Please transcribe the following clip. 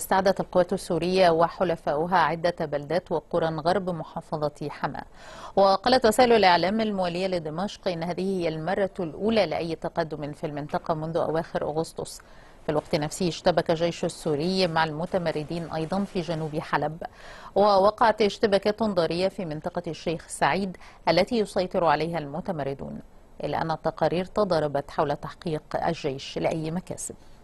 استعدت القوات السورية وحلفاؤها عدة بلدات وقرى غرب محافظة حما وقالت وسائل الإعلام الموالية لدمشق إن هذه هي المرة الأولى لأي تقدم في المنطقة منذ أواخر أغسطس في الوقت نفسه اشتبك الجيش السوري مع المتمردين أيضا في جنوب حلب ووقعت اشتباكات ضارية في منطقة الشيخ سعيد التي يسيطر عليها المتمردون إلا أن التقارير تضاربت حول تحقيق الجيش لأي مكاسب